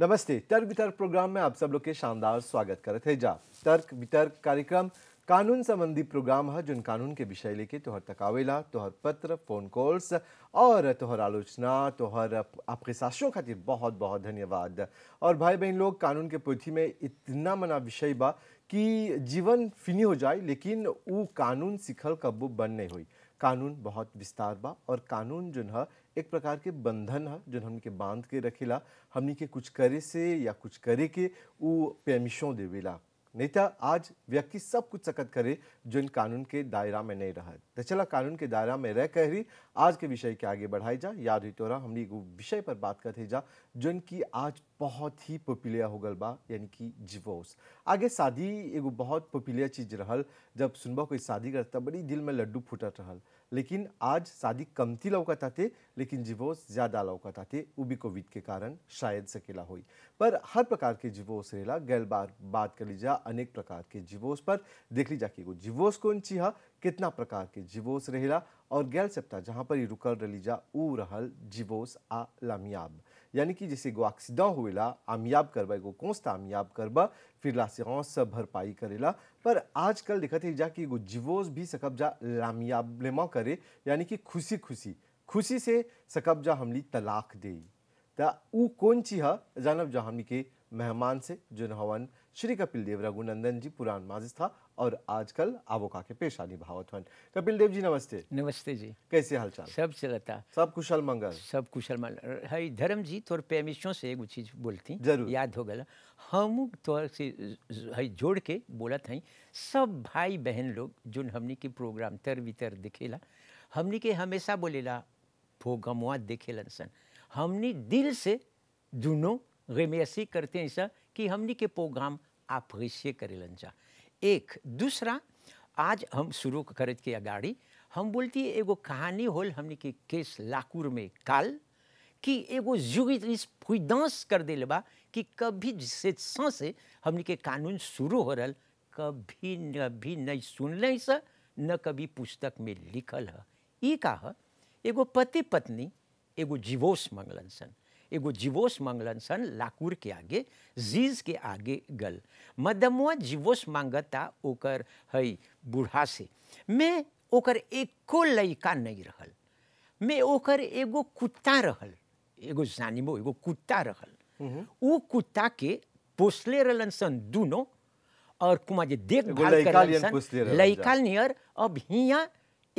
नमस्ते तर्क वितर्क प्रोग्राम में आप सब लोग के शानदार स्वागत करत है जा तर्क वितर्क कार्यक्रम कानून संबंधी प्रोग्राम है जिन कानून के विषय लेके तोहर तक आवेला तोहर पत्र फोन कॉल्स और तोहर आलोचना तोहर आपके साथियों खातिर बहुत बहुत धन्यवाद और भाई बहन लोग कानून के पोथी में इतना मना विषय बा कि जीवन फिनी हो जाए लेकिन वो कानून सीखल कब्बू बन नहीं हुई कानून बहुत विस्तार बा और कानून जो है एक प्रकार के बंधन है जो के बांध के रखेला हमने के कुछ करे से या कुछ करे के वो पेमिशों देवेला नहीं तो आज व्यक्ति सब कुछ सकत करे जो इन कानून के दायरा में नहीं रहा तो चला कानून के दायरा में रह कर ही आज के विषय के आगे बढ़ाई जा याद ही तोरा हमने एगो विषय पर बात करते जा जो इनकी आज बहुत ही पॉपुलर हो गल बा यानी कि जिवोस आगे शादी एगो बहुत पॉपुलर चीज रहल जब सुनबा कोई शादी करता बड़ी दिल में लड्डू फूटत रहल लेकिन आज शादी कमती लौकताते लेकिन जिवोस ज़्यादा आते वो भी कोविड के कारण शायद सकेला हुई पर हर प्रकार के जिवोस रहेला गैल बार बात कर लीजा अनेक प्रकार के जिवोस पर देख लीजा कि एगो डिवोर्स कौन चीज कितना प्रकार के जिवोस रहेला और गैल सप्ताह जहाँ पर ये रुकल रलीजा ऊ रहल जिवोस आ लामियाब यानी कि जैसे जेसेगो आक्सीडेंट आमयाब आमियाब गो कौन सा आमयाब करबा फिर लासिरांस भरपाई करेला पर आजकल देखा थे जा कि गो जीवोज भी सकब जा लामियाबलेमा करे यानी कि खुशी खुशी खुशी से सकब जा हमली तलाक दे ता ऊ कौन चीज जानब जा हमी के मेहमान से जो हवन श्री कपिल देव रघुनंदन जी पुराण माजिस था और आजकल आवोका के पेशा निभावत हन कपिल देव जी नमस्ते नमस्ते जी कैसे हालचाल सब चलता सब कुशल मंगल सब कुशल मंगल हई धर्म जी तोर पेमिशों से एक चीज बोलती जरूर याद हो गया हम तो से हई जोड़ के बोलत हई सब भाई बहन लोग जो हमने के प्रोग्राम तर वितर दिखेला हमने के हमेशा बोलेला भोगमवा देखेलन सन हमने दिल से दोनों गेमेसी करते हैं ऐसा कि हमने के प्रोग्राम आप हिस्से करेलन जा एक दूसरा आज हम शुरू करत के अगाड़ी हम बोलती है एगो कहानी होल हमने के केस लाकुर में काल कि एगो जुगित फुदांस कर दिल बा कि कभी से से हमने के कानून शुरू हो रहा कभी न भी नहीं सुनल स न कभी पुस्तक में लिखल है ये कहा एगो पति पत्नी एगो जीवोश मंगलन सन एगो जीवोस मांगलन सन लाकुर के आगे जीज के आगे गल मदमुआ जीवोस मांगता ओकर है बूढ़ा से मैं ओकर एको लड़का नहीं रहल मैं ओकर एगो कुत्ता रहल एगो जानिबो एगो कुत्ता रहल वो हम्म। कुत्ता के पोसले रहलन सन दोनों और कुमार जी देखभाल करलन सन लड़का नियर अब हिया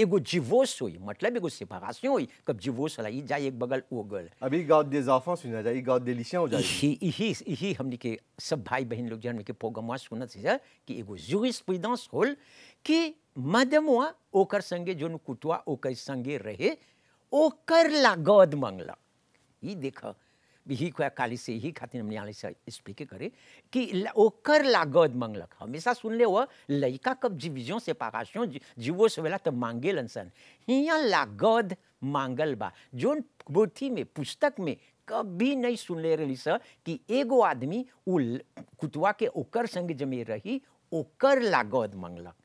एगो जीवोस हुई मतलब एगो सिफारसी हुई कब जीवोस जिवोस लाई जाए एक बगल वो गल अभी गाँव दे जाफा सुना जाए गाँव दे लिशा हो जाए इही इही इही हमने के सब भाई बहन लोग जन के पोगमवा सुनत से कि एगो जुरिस्प्रूडेंस होल कि मदमवा ओकर संगे जोन कुटवा ओकर संगे रहे ओकर ला गद मंगला ई देखा ही से ही खातिर हमने यहाँ से स्पीक करे कि ओकर लागत मंगलक हमेशा सुन ले वह लड़का कब जीविजों से पाकाशियों जीवो से वेला तो मांगे लनसन यहाँ लागत मांगल बा जो पोथी में पुस्तक में कभी नहीं सुन ले रही सर कि एगो आदमी उ कुतवा के ओकर संग जमे रही ओकर लागत मंगलक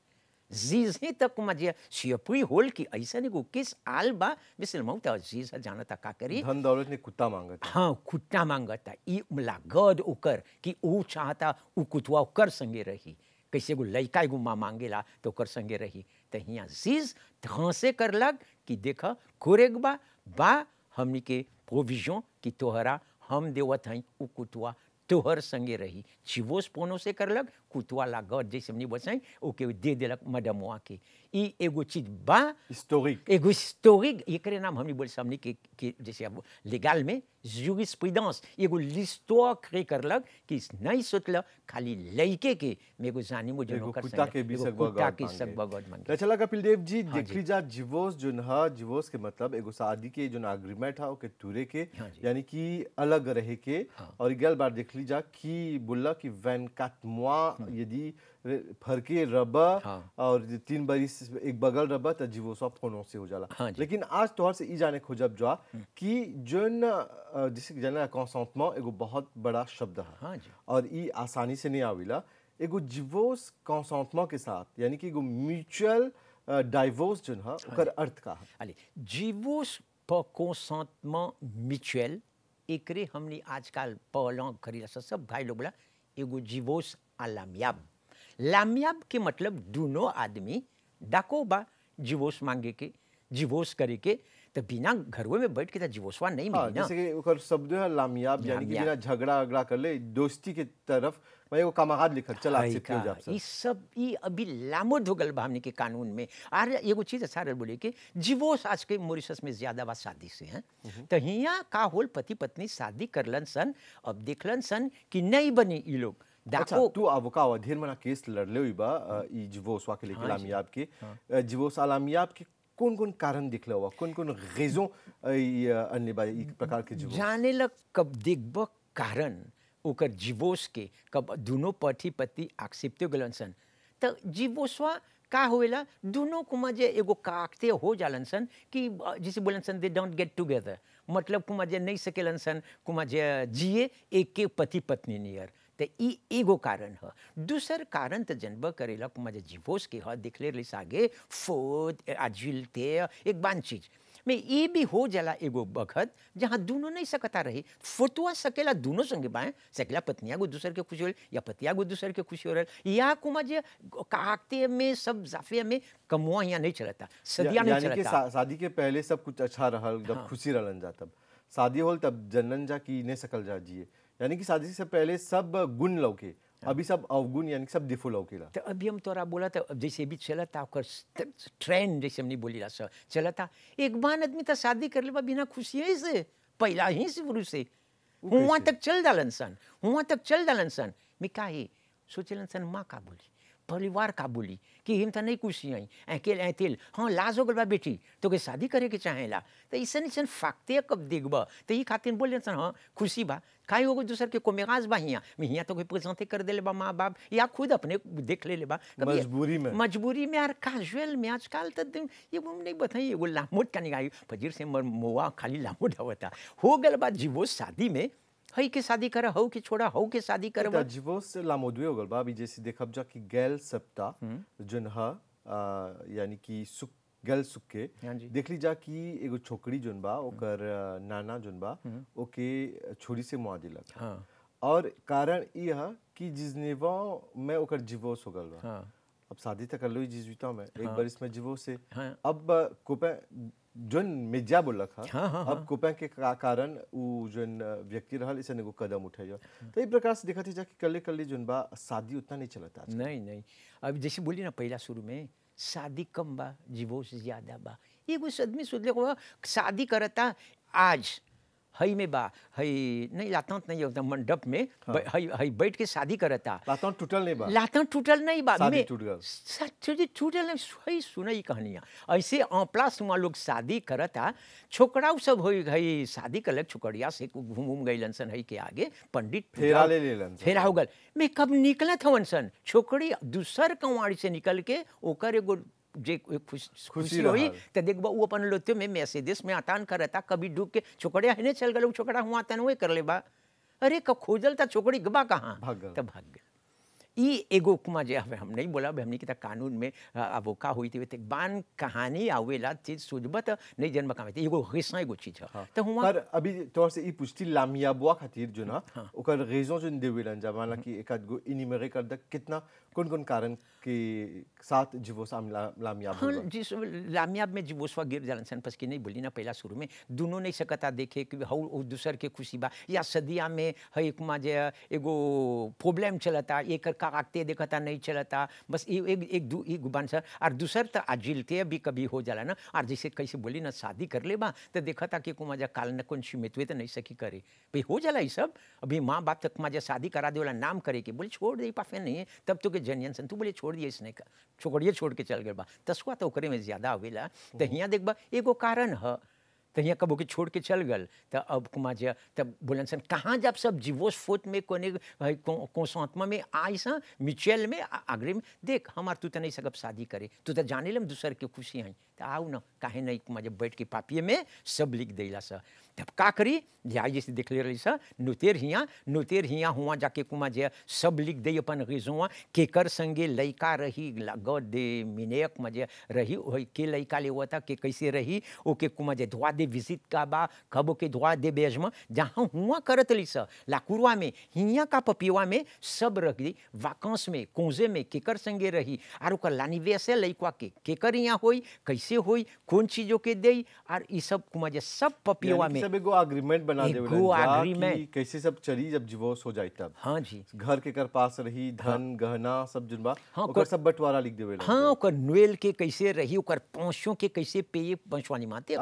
ઝીઝે તકમાં જે શિયપુઈ હોલ કી ऐसा ની ગુકીસ આલબા વિસલ મૌતા ઝીઝ જાણતા કાકરી ધન दौलत ને કુત્તા માંગતા હા કુત્તા માંગતા ઈ મલા ગદ ઉકર કી ऊ ચાહતા ऊ કુતવા ઉકર સંગે રહી कैसे गो लैका गो माँ मांगेला तो कर संगे रही तो हिया जीज धंसे कर लग कि देख कोरेग बा बा हमनी के प्रोविजन कि तोहरा हम देवत हई उ कुतवा तोहर संगे रही चिवोस पोनो से कर लग kutwa la gorge gode semni bosan ou que dede la madame wake i ego chit ba historique ego historique i kre nam hamni bol samni ki ki desi legal mais jurisprudence ego l'histoire kre karla ki nai sotla khali leike ke me go zani mo jeno kar sa ego kuta ke sag bagod man अच्छा लगा पिलदेव जी देखली जा divorce जो नहा divorce के मतलब एगो शादी के जो एग्रीमेंट हा के टूरे के यानी कि अलग रहे के और गल बार देखली जा की बोला कि वैन काटमोआ يدي فرقي ربا हाँ. और तीन बारी एक बगल रबा तजी वो सब कोनो से हो जाला हाँ लेकिन आज तोहर से जाने खोजब जा हम्म। कि जोन जिसे जाना कंसंटमेंट एगो बहुत बड़ा शब्द है हाँ और ई आसानी से नहीं आविला एगो जीवोस कंसंटमेंट के साथ यानी कि एगो म्यूचुअल डाइवोर्स जो है हाँ ओकर अर्थ का है अली जिवोस म्यूचुअल एकरे हमने आजकल पलंग खरीद सब भाई लोग बोला एगो जीवोस अलामयाब लामयाब के मतलब दोनों आदमी डाकोबा जीवोस मांगे के जीवोस करे के तो बिना घरों में बैठ के तो जीवोसवा नहीं मिली ना जैसे कि शब्द है लामयाब यानी कि बिना झगड़ा अगड़ा कर ले दोस्ती के तरफ मैं एगो कमाहाद लिखत चल आपसे क्यों जाब सब ये सब ई अभी लामो धोगल भावने के कानून में ये एगो चीज अच्छा रह बोले कि जीवोस आज के मोरिशस में ज्यादा बात शादी से हैं हम्म। तो यहाँ का होल पति पत्नी शादी करलन सन अब देखलन सन कि नहीं बने ये लोग अच्छा, हाँ हाँ। दोनों पति पति आक्षिप्ते जीवोसवा का होएला दोनों को मजे एगो काकते हो जालन सन कि जिसे बोलन सन दे डोंट गेट टुगेदर मतलब कुमाजे नहीं सकेलन सन कुमाजे जिए एक के पति पत्नी नियर ते ई एगो कारण ह दूसर कारण तो जन्म करेलक मजे जीवोस के ह दिखले ले सागे फोद ते एक बान चीज में ये भी हो जाला एगो बखत जहाँ दोनों नहीं सकता रही फोटुआ सकेला दोनों संगे बाएं सकेला पत्निया को दूसर के खुशी हो या पतिया को दूसर के खुशी हो रहा या कुमा जे काकते में सब जाफे में कमुआ या नहीं चलता सदिया नहीं चलता सा, शादी के पहले सब कुछ अच्छा रहा जब हाँ। खुशी रहलन जा तब शादी होल तब जनन जा की नहीं सकल जा जिए यानी कि शादी से पहले सब गुण लौके हाँ। अभी सब अवगुण यानी सब दिफो लौके तो अभी हम तोरा बोला था तो, जैसे भी चला था ओकर ट्रेंड जैसे हमने बोली रहा सर चला था एक बार आदमी था शादी कर लेबा बिना खुशिये से पहला ही से पुरुष से हुआ तक चल डालन सन हुआ तक चल डालन सन मैं का ही सोचलन सन माँ का बोली परिवार काबुली कि हम त नहीं कुछ आई अकेले केल तेल हाँ लाज हो गल बा बेटी के शादी करे के ला तो ऐसन ऐसन फाकते कब बा तो ये खातिर बोल सन हाँ खुशी बा काहे होगो दूसर के कोमेगाज बा हियाँ में हियाँ तो कोई पसंदे कर देले बा माँ बाप या खुद अपने देख ले ले बा मजबूरी में मजबूरी में यार कैजुअल में आजकल तो ये हम नहीं बताइए एगो लामोट का निगाही फजीर से मोआ खाली लामोट होता हो गल बा जीवो शादी में ಹೈಕೆ के शादी कर ಹೌಕೆ ಸಾಧಿಕರ ಜಿವೋಸ್ ಲಾಮೋದ್ವೇಗಳು ಬಾಬಿ ಜೇಸಿ ದೇಖಬ್ ಜಾ यानी कि सुख गल हाँ देख ली जा कि एगो छोकरी बा हम्म। ओकर नाना बा हम्म। ओके छोरी से मुआ दिलक हाँ। और कारण ई है कि जिजनेवा में ओकर जिवोस हो गल बा हाँ। अब शादी तक कर लो जिजविता में एक बार इसमें जिवोस से अब कोपे जोन मिर्जा बोल हा हाँ, हाँ, अब हाँ। कुपे के का कारण उ जोन व्यक्ति रहल इसे एगो कदम उठाइयो तो ई प्रकार से देखत जा कि कल्ले कल्ले जोन बा शादी उतना नहीं चलता नहीं नहीं अब जैसे बोली ना पहला शुरू में शादी कम बा जीवो से ज्यादा बा एगो आदमी सोच ले शादी करता आज हई में बा हई नहीं लाता तो नहीं होता मंडप में हाँ। हई बैठ के शादी करता लातन टूटल नहीं बा लातन टूटल नहीं बा शादी टूट गल शादी टूटल नहीं हई सुनई कहानियां ऐसे आंपला सुमा लोग शादी करता छोकरा सब होई हई शादी कलक छोकरिया से को घूम घूम गई सन हई के आगे पंडित फेरा ले लेलन फेरा हो गल मैं कब निकलत था सन छोकरी दूसर कुंवारी से निकल के ओकर एगो जे खुश खुशी रही तो देखबा वो अपन लोते में मैसेजेस में आतान रहता कभी डूब के छोकड़े हने चल गए छोकड़ा हुआ तन वही कर ले बा अरे कब खोजल था छोकड़ी गबा कहाँ तो भाग गया ई एगो उपमा जे हमें हम नहीं बोला हमने की कानून में अब का हुई थी ते बान कहानी आवेला चीज सुझबत नहीं जन्म का एगो रेसा एगो चीज है हाँ। तो हुआ पर अभी तो से ई पुष्टि लामिया बुआ खातिर जो ना हाँ। ओकर रेजो जो देवेला जमाना हम्म। की एकाद गो इनिमरे कर दक कितना कारण हाँ जिस में गिर सन पस की नहीं बोली ना पहला शुरू में दोनों नहीं सकता देखे कि हाउ दूसर के खुशी बा या सदिया में है एक माँ एगो प्रॉब्लम चलता एक का देखता नहीं चलता बस ये एक एक दू गुबान सर और दूसर तो आजिलते भी कभी हो जाला ना और जैसे कैसे बोली ना शादी कर ले बा तो देखता कि कुमाजा काल न कौन सी हुए तो नहीं सकी करे भाई हो जाला ये सब अभी माँ बाप तक माँ शादी करा दे वाला नाम करे कि बोल छोड़ दे पाफे नहीं तब तो के जन जन तू बोले छोड़ दिए इसने का छोड़िए छोड़ के चल गए बा तस्वा तो में ज़्यादा ला तो हम्म। यहाँ बा एगो कारण है तो यहाँ कबो के छोड़ के चल गल तो अब कुमार जी तब तो बोलन सन कहाँ जब सब जीवोस फोत में कोने कोसोत्मा में सा मिचेल में आगरे में देख हमार तू तो नहीं सकब शादी करे तू तो जाने लम दूसर के खुशी हैं तो न काहे नहीं जब बैठ के पापिए में सब लिख दिला सा तब का करी ध्याय से देख ले रही सा नुतेर हियाँ नुतेर हियाँ हुआ जाके कुमा जे सब लिख दे अपन रिजुआ केकर संगे लैका रही लग दे मिनेक मजे रही वही के लैका ले हुआ था के कैसे रही ओ के कुमा जे धुआ दे विजित का बा कब के धुआ दे बेजमा जहाँ हुआ करत ली सा लाकुरवा में हियाँ का पपीवा में सब रख दी वाकंस में कोंजे में केकर संगे रही आरोकर लानी वैसे लैकवा लैकुआ के केकर हियाँ हो कैसे कैसे हो कौन चीजों के दे और ये सब कुमाजे सब पपियोवा में सब एगो एग्रीमेंट बना देवे एगो एग्रीमेंट कैसे सब चली जब डिवोर्स हो जाए तब हाँ जी घर के कर पास रही हाँ। धन गहना सब जुनबा हाँ कर सब बंटवारा लिख देवे हाँ ओकर नोएल के कैसे रही ओकर पौंछो के कैसे पेय बंचवानी माते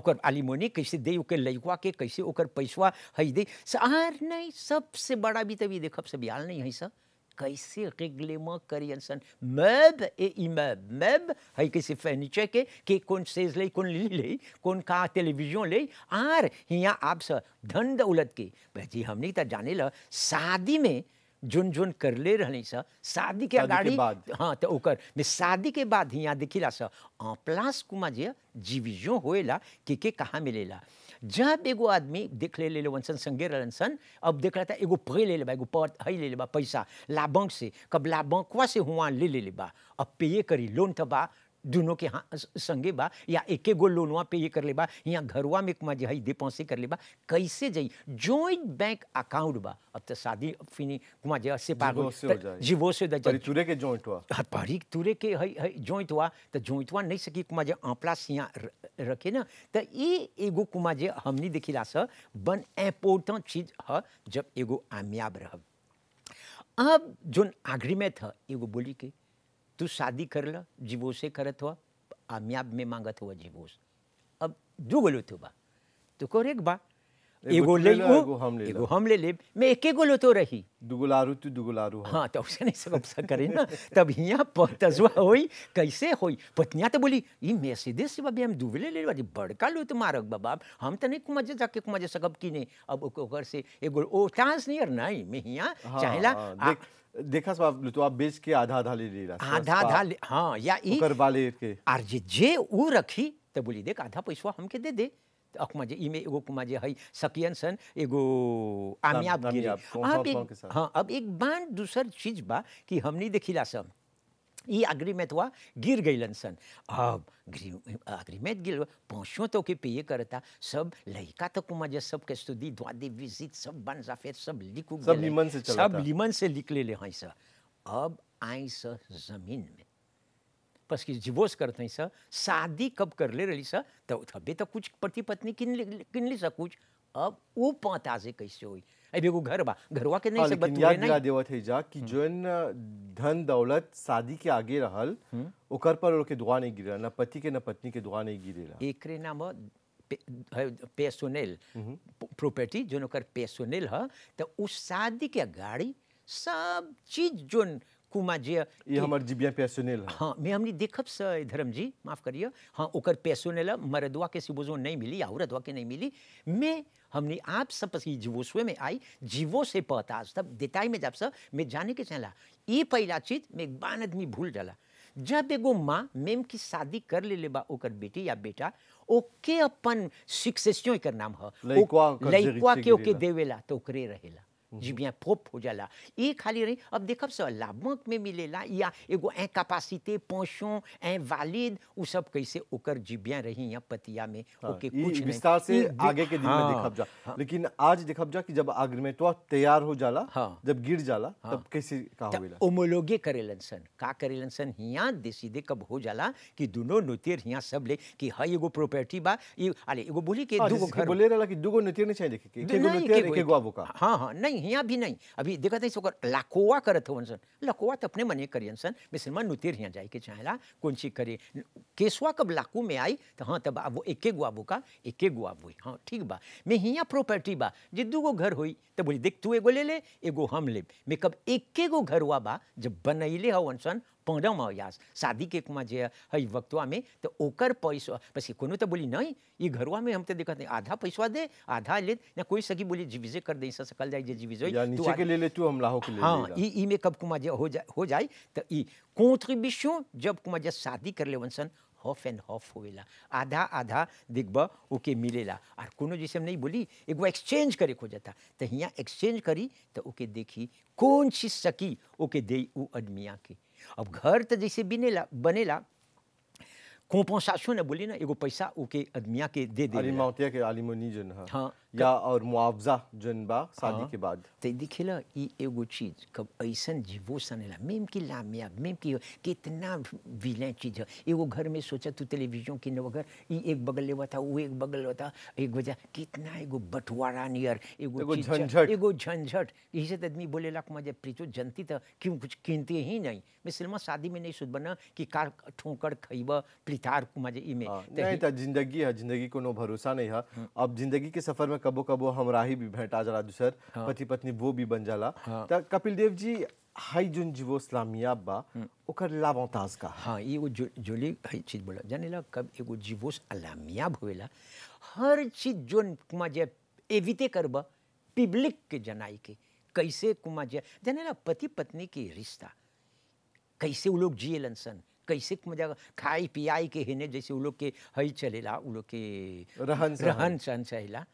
ओकर एलिमोनी कैसे दे ओकर लइकवा के कैसे ओकर पैसवा हई दे सार नहीं सबसे बड़ा भी तभी देखब सब याल नहीं है सर कैसे रेग्लेमा करियनसन मब ए इमब मब है कैसे फर्नीचर के के कौन सेज ले कौन ली ले कौन कहा टेलीविजन ले आर यहाँ आप से धन दौलत के भाजी हमने तो जाने ल शादी में जोन जोन कर ले रहने सा शादी के अगाड़ी हाँ तो ओकर में शादी के बाद यहाँ देखिला सा प्लास कुमा जे जीविजो होएला के के कहाँ मिलेला जहाँ एगो आदमी देख ले ले सन संगे रहन सन अब देख रहा था एगो पगे ले बा एगो पद हई ले लेबा पैसा लाभंक से कब लाभंकवा से हुआ ले ले बा अब पे ये करी लोन था बा दोनों के हाँ संगे बा या एक गो लोनवा पे ये कर ले बा या घरवा में कुमार जे हई डिपॉजिट कर ले बा कैसे जाइ जॉइंट बैंक अकाउंट बा अब तो शादी फिनी कुमा जी से पागो जीवो से द परी तुरे के जॉइंट हुआ हाँ, परी तुरे के हई हई जॉइंट हुआ तो जॉइंट हुआ नहीं सकी कुमार जी आंपला सिया रखे ना तो ये एगो कुमा जे हमनी देखिला स बन इम्पोर्टेंट चीज ह जब एगो आमयाब रह अब जोन आग्रीमेंट है एगो बोली के तू शादी ल जीवो से करत हुआ आमियाब में मांगत हुआ जीवोस अब दू बोलो तू बा तो कोरेक बा एगो ले लो एगो हम ले एगो हम ले ले मैं एक एगो लो तो रही दुगुलारू तू दुगुलारू हाँ तो उसने सब सब करे ना तब यहाँ तजुआ होई कैसे होई पत्निया तो बोली ये मैसेदे से बाबी हम दुबले ले बाजी बड़का लो तो मारक बाबा हम तो नहीं कुमजे जाके कुमजे सकब की नहीं अब ओकर से एगो ओ चांस नहीं और नहीं मैं यहाँ हाँ, चाहला हाँ, देखा सब आप तो आप बेच के आधा आधा ले ले रहा आधा आधा हाँ या ई करवा ले के आर जे वो रखी तो बोली देख आधा पैसा हमके दे दे अखमा जे इमे एगो कुमा जे सकियन सन एगो आमियाब हाँ अब एक बान दूसर चीज बा कि हमनी देखिला सब ई अग्रीमेंट हुआ गिर गईलन सन अब अग्रीमेंट गिर पहुँचो तो के पिए करता सब लड़का तो कुमा जे सब के स्तुति दे विजिट सब बन जाफेर सब लिख सब लिमन से लिख ले ले हाँ सर अब आई सर जमीन में बस कि divorce करते हैं सा शादी कब कर ले रही सा तो तब तो कुछ पति पत्नी किन किन ली सा कुछ अब वो आजे कैसे हुई अभी एगो घर बा घरवा के नहीं हाँ, से बतूरे नहीं दिला देवत है जा कि हम्म. जो इन धन दौलत शादी के आगे रहल हम्म. ओकर पर ओके दुआ नहीं गिरा ना पति के ना पत्नी के दुआ नहीं गिरेला एकरे नाम पेसोनेल हम्म. प्रॉपर्टी जोन ओकर पेसोनेल है तो उस शादी के गाड़ी सब चीज जोन कुमा जे ये हमार जिबिया पैसोनेल है हाँ मैं हमनी देखब स धर्म जी माफ करियो हां ओकर पैसोनेल मरदवा के सिबोजो नहीं मिली औरतवा के नहीं मिली मैं हमने आप सब पसी सुए में आई जीवो से पता तब देताई में जब सब मैं जाने के चला ये पहला चीज मैं एक बान आदमी भूल डाला जब एगो माँ मेम की शादी कर ले, ले बा ओकर बेटी या बेटा ओके अपन सिक्सेसियों कर नाम है लइकवा के ओके देवेला तो ओकरे रहेला जिबियां फोप हो जाला ये खाली रही अब देखब सब लाभमक में मिलेला या एगो कैपेसिटी पोषो ए वालिद उ सब कैसे ओकर जिबियां रही या पतिया में हाँ, कुछ विस्तार से आगे के दिन हाँ, में ah. देखब जा हाँ, लेकिन आज देखब जा कि जब एग्रीमेंटवा तो तैयार हो जाला हाँ, जब गिर जाला हाँ, तब कैसे का होवेला ओमोलोगे करेलन सन का करेलन सन हिया देसीदे कब हो जाला कि दोनों नोतिर हिया सब ले कि हां एगो प्रॉपर्टी बा ये अरे एगो बोली के हाँ, दूगो घर बोले रहला कि दूगो नोतिर नहीं चाहिए देखे के एगो नोतिर एगो अबोका हां हां नहीं हिया भी नहीं अभी देखा था तो सोकर लाकोवा थे वन सन लकोवा तो अपने मने करियन सन मिसलमान नुतिर हिया जाए के चाहेला कौन सी करे केसवा कब लाकू में आई तो हाँ तब वो एक एक का एक एक गुआबू हाँ ठीक बा मैं हिया प्रॉपर्टी बा जिद्दू गो घर हुई तो बोली देख तू एगो ले ले एगो हम ले मैं कब एक गो घर हुआ बा जब बनैले वन सन शादी પરણવયાસ શાદી કુमा જે હઈ વક્તવામે તો ઓકર પૈસો પછી કોનું बोली नहीं घरवा में हम तो देखते नहीं आधा पैसा दे आधा ले ना कोई सगी बोली जीविजे कर दे ऐसा सकल जाए जे जीविजे या के ले ले तू हम लाहो के ले हाँ ई ई में कब कुमार जे हो जाए हो जाए तो ई कंट्रीब्यूशन जब कुमार जे शादी कर ले वंशन हॉफ एंड हॉफ होएला आधा आधा दिग्बा ओके मिलेला और कोनो हम नहीं बोली एक वो एक्सचेंज करे खोज जाता तो यहाँ एक्सचेंज करी तो ओके देखी कौन सी सकी ओके दे उ आदमिया के अब घर तो जैसे बिनेला बनेला कॉम्पनसेशन है बोली ना एगो पैसा ओके आदमिया के दे दे अलिमौतिया के अलिमोनी जन हां हाँ, या और मुआवजा जन बा शादी हाँ, के बाद ते दिखेला ई एगो चीज कब ऐसन जीवो सनेला मेम की लामिया मेम की कितना विलेन चीज है एगो घर में सोचा तू टेलीविजन के नवगर ई एक बगल लेवा था वो एक बगल लेवा था एक वजह कितना एगो बटवारा नियर एगो झंझट एगो झंझट यही से आदमी बोलेला कि मजे प्रीतो जनती त क्यों कुछ कीनते ही नहीं मैं सिनेमा शादी में नहीं सुध बना कि कार ठोकर खइबा को मजे इमे नहीं तो जिंदगी है जिंदगी को नो भरोसा नहीं है हाँ। अब जिंदगी के सफर में कबो कबो हमरा ही भी भेंटा जला दूसर हाँ। पति पत्नी वो भी बन जाला हाँ। तो कपिल देव जी हाई जुन जीवो इस्लामिया बा ओकर लावंताज का हाँ ये वो जो जोली हई चीज बोला जाने ला कब एगो जीवो इस्लामिया भोला हर चीज जोन कुमा जे एविते करबा पब्लिक के जनाई के कैसे कुमा जे जाने ला पति पत्नी के रिश्ता कैसे वो लोग जिएलन सन कैसे मजा खाई पियाई के हेने जैसे वो लोग के हई चलेला वो लोग के रहन रहन सहन सहेला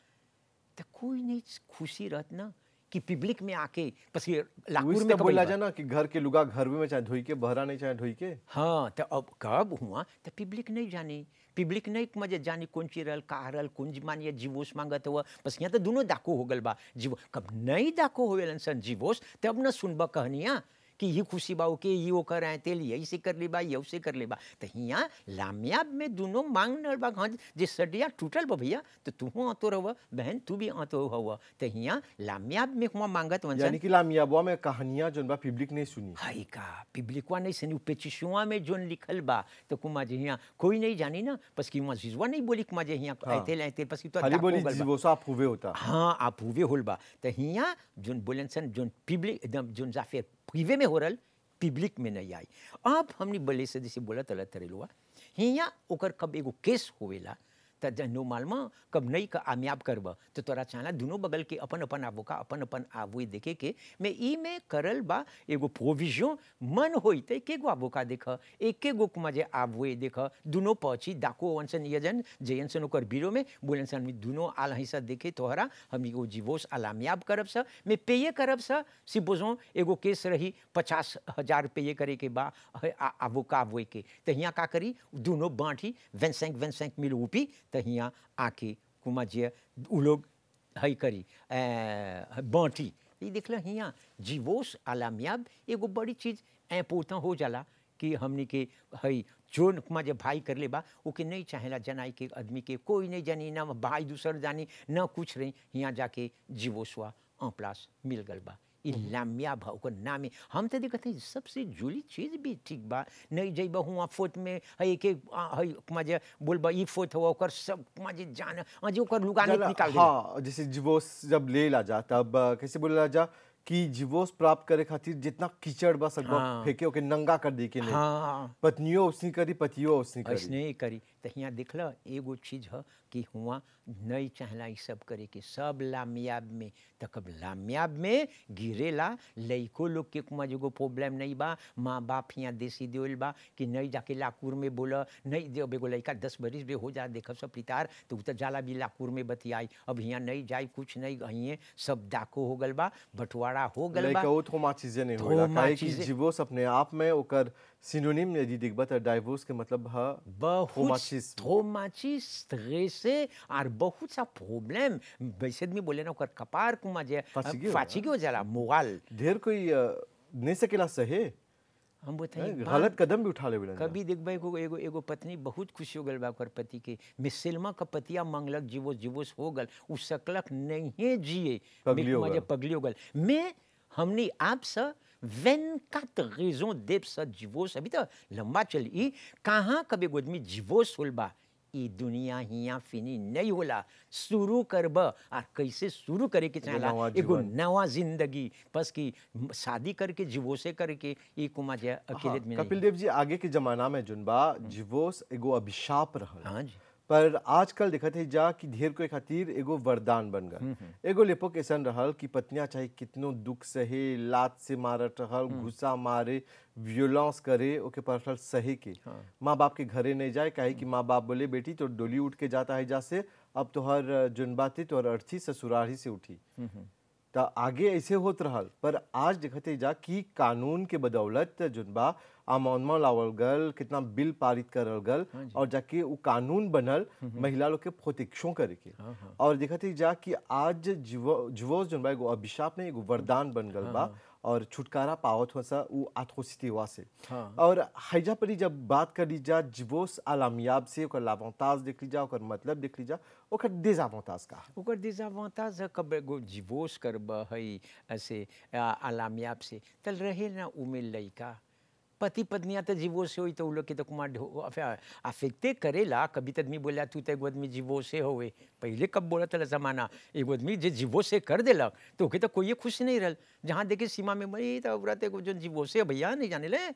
तो कोई नहीं खुशी रहत ना कि पब्लिक में आके बस ये लाखपुर में बोला ना कि घर के लुगा घर में चाहे धोई के बहरा नहीं चाहे धोई के हाँ तो अब कब हुआ तो पब्लिक नहीं जाने पब्लिक नहीं मजे जाने कौन चीज रल का रल कौन मान मानिए जीवोस मांगत हुआ बस यहाँ तो दोनों डाको हो गल बा जीवो कब नहीं डाको हो सन जीवोस तब न सुनबा कहनिया कि ये खुशी बाऊ के ये वो कर आए तेल यही से कर ले बा यही से कर ले बा तो हियाँ लामयाब में दोनों मांग न बा हाँ जे सडिया टूटल बा भैया तो तू हूँ आतो रह बहन तू भी आतो हुआ तो हियाँ लामयाब में हुआ मांगत वंजन यानी कि लामियाबवा में कहानियाँ जो बा पब्लिक नहीं सुनी हाई का पब्लिकवा नहीं सुनी पेचिशुआ में जो लिखल बा तो कुमा जी हियाँ कोई नहीं जानी ना बस कि वहाँ जिजवा नहीं बोली कुमा जी हियाँ हाँ। आते लाते बस की तो खाली बोली जिजवोसा आप हुए होता हाँ अप्रूवे होल बा तो हियाँ जो बोलन सन जोन पब्लिक जो जाफिर प्रिवे में हो रहा पब्लिक में नहीं आई अब हमने बल्ले से जैसे बोला तला तरेलुआ हिया ओकर कब एगो केस होवेला माल नॉर्मलમાં कब नहीं का आमयाब करब तो तोरा चाहना दोनों बगल के अपन अपन आबो का अपन अपन आबो देखे के मैं ई में करल बा एगो प्रोविजन मन हो एक के गो आबो का देख एक गो को जे आबो देख दुनों पहुंची दाको वंशन यजन जयंसन ओकर बीरो में बोलन सन में आल हिस देखे तोहरा हम एगो जीवोस आलामयाब करब स मैं पेये करब स सिबोजो एगो केस रही पचास हजार पेये करे के बा आबो का आबो के तहिया का करी दोनों बाँटी वेंसेंक वेंसेंक मिल उपी तो आके कुमा जे उ है करी बाँटी ये देख ल हियाँ जीवोस आलामयाब एगो बड़ी चीज़ ऐ हो जाला कि हमने के हई जोन कुमा जब भाई कर ले बा ओके नहीं चाहेला जनाई के आदमी के कोई नहीं जानी ना भाई दूसर जानी ना कुछ रही यहाँ जाके जीवोसवा प्लास मिल गल बा हम्म। इलामिया भाव को नामे हम तो देखते हैं सबसे जुड़ी चीज भी ठीक बा नहीं जब हुआ फोत में है के है मजे बोल बा ये फोत हुआ कर सब मजे जान आज ओकर लुगाने निकाल हां जैसे जीवोस जब ले ला जा तब कैसे बोल ला जा कि जीवोस प्राप्त करे खातिर जितना कीचड़ बस अगवा हाँ। फेंके ओके नंगा कर दी के नहीं हाँ। पत्नियों उसने करी पतियों उसनी करी उसने करी तो यहाँ देख लो एगो चीज है कि हुआ नई चाहला सब करे के सब लामयाब में तकब लामयाब में गिरेला लैको लोग के कुमा जो प्रॉब्लम नहीं बा माँ बाप यहाँ देसी देल बा कि नहीं जाके लाकूर में बोल नहीं दे बेगो लड़का दस बरिस बे हो जा देख सब पितार तो उतर जाला भी लाकूर में बतियाई अब यहाँ नहीं जाए कुछ नहीं अहिए सब डाको हो गल बा बंटवारा हो गल बा थोमा चीजें नहीं हो रहा जीवोस आप में ओकर सिनोनिम यदि देखबा त डाइवोर्स के मतलब है बहुत थोमाची स्ट्रेस और बहुत सा प्रॉब्लम वैसे में बोले ना कर कपार कुमा जे फाची क्यों जला मोगल ढेर कोई नहीं सकेला सहे हम बताइए गलत कदम भी उठा ले कभी देख भाई को एगो एगो पत्नी बहुत खुशी हो गल बा ओकर पति के मिसिल्मा का पतिया मंगलक जीवो जीवोस हो गल उस सकलक नहीं जिए पगली हो गल मैं हमने आप सा 24 raisons divorce abita le match ई कहाँ कभी गोद में डिवोर्स ई दुनिया हिया फिनी नहीं होला शुरू करब आ कैसे शुरू करे के चाहला एगो नवा जिंदगी बस की शादी करके जिवोसे करके ई कुमा जे अकेले हाँ, में कपिल देव जी आगे के जमाना में जुनबा जिवोस एगो अभिशाप रहल हां जी पर आजकल देखते है जा कि ढेर को खातिर एगो वरदान बन गए हम्म, हम्म। एगो लेपो ऐसा रहा कि पत्नियां चाहे कितनो दुख सहे लात से मारत रहा हम्म। घुसा मारे वियोलेंस करे ओके पर्सनल सहे के हाँ। माँ बाप के घरे नहीं जाए कहे कि माँ बाप बोले बेटी तो डोली उठ के जाता है जा से अब तोहर जुनबाती तोहर अर्थी ससुरारी से उठी तो आगे ऐसे होत रहल पर आज देखते जा कि कानून के बदौलत जुन बा में लावल गल कितना बिल पारित करल गल हाँ और जाके वो कानून बनल हम्म, हम्म। महिला लोग के प्रोतिक्षों करे के हाँ, हाँ। और देखते जा कि आज जुवो जुन बा एगो अभिशाप नहीं एगो वरदान बन गल बा और छुटकारा पावत सा वो आथोसिति हुआ से हाँ। और हैजा परी जब बात कर ली जा जिबोस आलामियाब से ओकर लाभवंताज देख ली जा ओकर मतलब देख ली जा ओकर डिजावंताज का ओकर डिजावंताज कब गो जिबोस कर है ऐसे आलामियाब से तल रहे ना उमे लइका पति पत्नियाँ तो जीवो से हो तो वो लोग के तो कुमार फेंकते करेला कभी तो आदमी बोला तू तो एगो आदमी जीवो से हो पहले कब बोला था जमाना एगो आदमी जो जीवो से कर देलक तो ओके कोई खुश नहीं रहा जहाँ देखे सीमा में मई तो जो जीवो से भैया नहीं जाने ले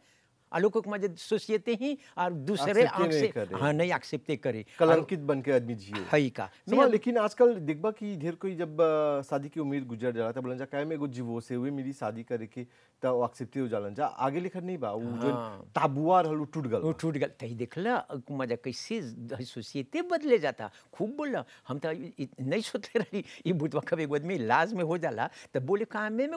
आलोक माझ्या सोसायटी ही और दूसरे आंख से हाँ नहीं एक्सेप्ट करे कलंकित बन के आदमी जिए हई हाँ, का मैं लेकिन आजकल देखबा कि ढेर कोई जब शादी की उम्मीद गुजर जाला त बोलन काहे में जीवो से हुए मेरी शादी करे के त तो एक्सेप्ट हो जालन जा आगे नहीं बा जो हाँ। ताबुआ रहल टूट गल टूट गल तही देखला मजा कैसे बदले जाता खूब बोला हम तो नहीं रही ये कभी लाज में हो जाला तो बोले कहा में,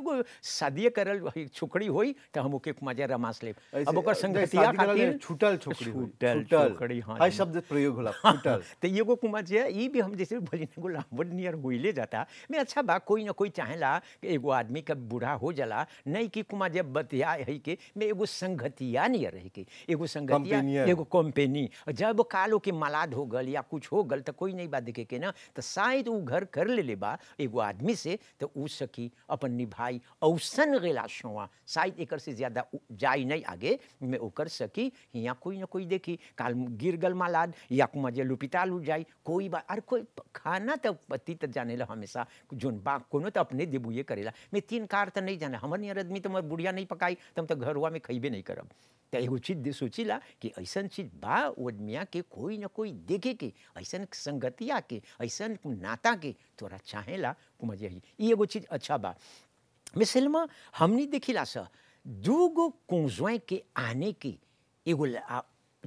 शादी करल तो हम ओके मजा रमास ले अब पर संगतिया खातिर छूटल छोकरी छूटल छोकरी हां शब्द प्रयोग होला छूटल हाँ। तो एगो ई भी हम जैसे नियर होइले जाता मैं अच्छा बा कोई ना कोई चाहेला कि एगो आदमी का बूढ़ा हो जाला नहीं कि कुमार जी बतिया है कि मैं एगो संगतिया नियर रही कि एगो संगतिया एगो कंपनी जब कालो के मलाद हो गल या कुछ हो गल तो कोई नहीं बात देखे के ना तो शायद वो घर कर ले ले बा एगो आदमी से तो ऊ सकी अपन निभाई औसन गेला शायद एक से ज़्यादा जाई नहीं आगे में ओकर सकी यहाँ कोई ना कोई देखी काल गिर गल मालाद या कुमा जे लुपिता लुट जाई कोई बात अरे कोई खाना तो पति तो जाने ला हमेशा जो बा को तो अपने देबुए करेला मैं तीन कार तो नहीं जाना हमारे यहाँ आदमी तो मैं बुढ़िया नहीं पकाई तो हम तो घरवा में खैबे नहीं करब तो एगो चीज ला कि ऐसा चीज बा आदमिया के कोई ना कोई देखे के ऐसा संगतिया के ऐसा नाता के तोरा ला कुमा जी एगो चीज अच्छा बा मिसलमा हमने देखी ला सर दुगो कोंजवाएं के आने की एगो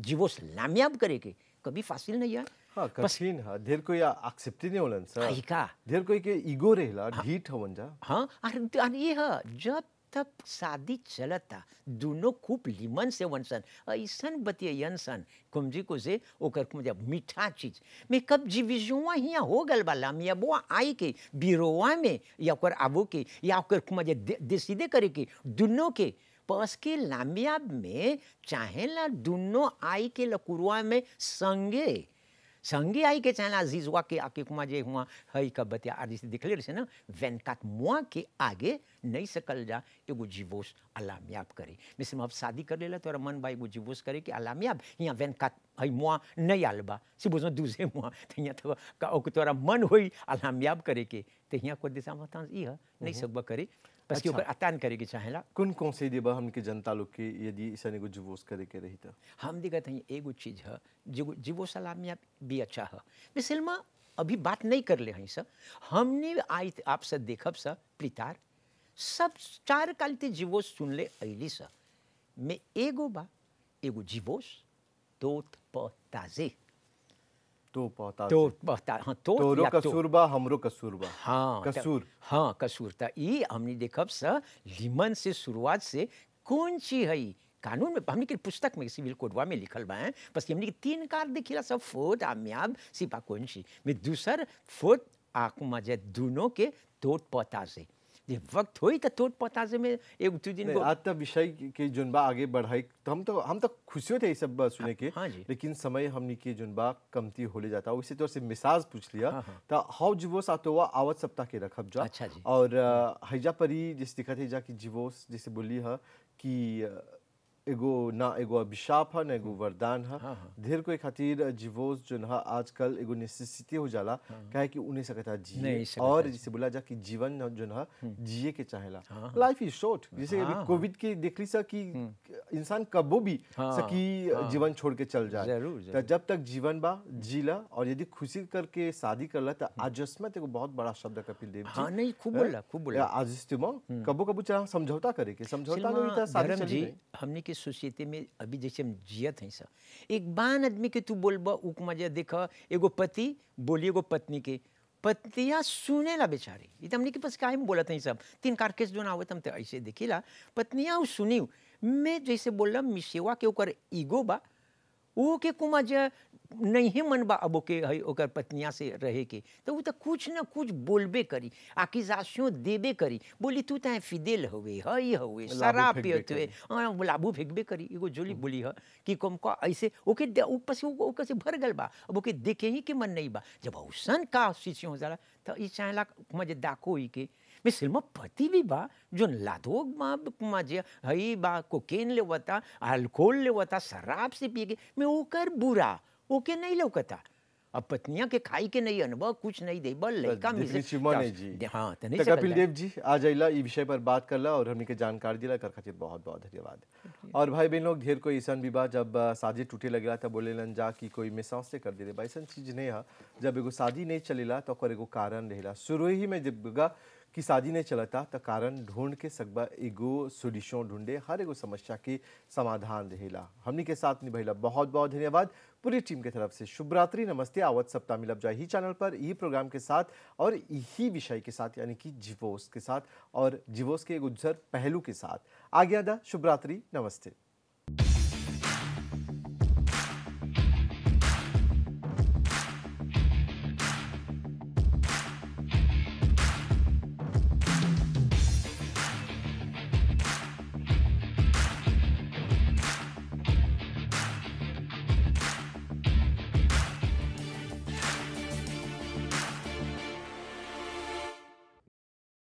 जीवोस लामियाब करे के कभी फासिल नहीं है हाँ कठिन हाँ देर कोई एक्सेप्ट ही नहीं होलन सर आई हाँ, का देर कोई के ईगो रहला हाँ। ढीठ होवन जा हाँ अरे ये हाँ जब तब शादी चलता दोनों खूब लीमन से वनसन ऐसा सन कुमजी को से ओकर कुमजा मीठा चीज में कब विजुआ हिया हो गल बाला मिया बो आई के बिरोवा में या ओकर आबो के या ओकर कुमजा दे, देसीदे करे के दोनों के पस के लामियाब में चाहे ला दोनों आई के लकुरुआ में संगे संगी आई के चैनल अजीज हुआ के आके कुमा जे हुआ हई का बतिया आदि से दिखले रहे ना वैनकात मुआ के आगे नहीं सकल जा एगो जीवोस अलामियाब करे मिस अब शादी कर लेला तोरा मन भाई एगो जीवोस करे कि अलामयाब यहाँ वैनकात हई मुआ नहीं आलबा सिर्फ उसमें दूसरे मुआ तो यहाँ तो तोरा मन हुई अलामयाब करे के तो यहाँ को दिशा में नहीं सकबा करे बस के ऊपर अतान करेगी चाहेला कौन कौन से हम के जनता लोग के यदि ऐसा कुछ जुवोस करे के रही था हम दिखत हैं एगो चीज है जो जीवो सलामिया भी अच्छा है मिसल में अभी बात नहीं कर ले हैं सर हमने आई आपसे देखब सर प्रितार सब चार कालते जीवोस सुन ले अली सर मैं एगो बा एगो जीवोस दोत प ताजे तो पहुता तो पहुता हाँ तो तोरो तो- कसूरबा हमरो कसूरबा हाँ कसूर हाँ कसूर था ये हमने देखब सा लिमन से शुरुआत से कौन सी है कानून में हमने के पुस्तक में सिविल कोडवा में लिखल बा है बस हमने के तीन कार देखिला सब फोट आमियाब सिपा कौन सी में दूसर फोट आकुमा जे दोनों के तोट पता से ये वक्त ही तो पता से मैं एक दो दिन को आता विषय के जुनबा आगे बढ़ाई तो हम तो हम तो खुशी होते सब सुने हाँ, के हाँ जी लेकिन समय हमने के जुनबा कमती होले जाता उसी तौर से मिसाज पूछ लिया तो हाउ जीवो सातो सातोवा आवत सप्ताह के रखब जा अच्छा जी और हैजा परी जिस दिखा थे जा कि जीवो जैसे बोली है कि एगो ना एगो अभिशाप है ना एगो वरदान है हाँ, हाँ। धीर को खातिर जीवोस जो ना आजकल एगो नेसेसिटी हो जाला हाँ, हाँ। कहे कि उन्हें सकता जिए और जिसे बोला जा कि जीवन जो ना हम्म। जिए के चाहेला लाइफ इज शॉर्ट जैसे अभी कोविड के देख ली सा कि हम्म। इंसान कबो भी सकी जीवन छोड़ के चल जाए तो जब तक जीवन बा हम्म। जीला और यदि खुशी करके शादी करला तो आजस्मत एगो बहुत बड़ा शब्द कपिल देव जी नहीं खूब बोला खूब बोला आजस्तिमा कबो कबो चाह समझौता करे के समझौता नहीं था तो शादी हमने किस सोसाइटी में अभी जैसे हम जियत हैं सर एक बान आदमी के तू बोल उक मजा देख एगो पति बोली एगो पत्नी के पतिया सुने ला बेचारे ये तो हमने के पास काहे बोला था हैं सब तीन कारकेस जो ना आवत हम तो ऐसे देखी ला पत्निया सुनी मैं जैसे बोला मिसेवा के ऊपर ईगो बा ऊ के कुमा कुमार नहीं मन बा अब के है ओकर पत्निया से रहे के तो वो तो कुछ ना कुछ बोलबे करी आकिजाशियों देबे करी बोली तू तें फिदेल हुए हवे हई हवे शराब पियत लाभू हाँ, लाबू बे करी एगो जोली हम्म। बोली है हाँ, कि कम का ऐसे ओके ऊपर से ओकर से भर गल बा अब ओके देखे ही कि मन नहीं बा जब औसन का शिष्य हो जाला तो ई चाहला मजे दाखो ही के मैं सिल्म पति भी ಮಿಸ್ಲ್ಮಪತಿವಿ ಬಾ ಜೊನ್ ಲಾದೋಗ್ ಮಾ ಮಾಜಿಯ बा कोकेन ले लेवता अल्कोहल ले लेवता शराब से पी के मैं ओकर बुरा ओके नहीं लौकता अब पत्निया के खाई के नहीं अनुभव कुछ नहीं दे बल लड़का जी हाँ तो कपिल देव जी आज अला ई विषय पर बात करला और हमने के जानकारी दिला कर खातिर बहुत बहुत धन्यवाद और भाई बहन लोग ढेर कोई ऐसा विवाह जब शादी टूटे लगला तब बोले लन जा कि कोई में से कर दे ऐसा चीज नहीं है जब एगो शादी नहीं चलेला तो एगो कारण रहेला शुरू ही में जब कि शादी ने चलता त कारण ढूंढ के सकबा एगो सोल्यूशन ढूंढे हर एगो समस्या के समाधान रहेला हमनी के साथ निभैला बहुत बहुत धन्यवाद पूरी टीम के तरफ से शुभ रात्रि नमस्ते आवत सप्ताह मिलब जाए ही चैनल पर यही प्रोग्राम के साथ और यही विषय के साथ यानी कि जिवोस के साथ और जिवोस के एक उज्जर पहलू के साथ आगे आदा शुभरात्रि नमस्ते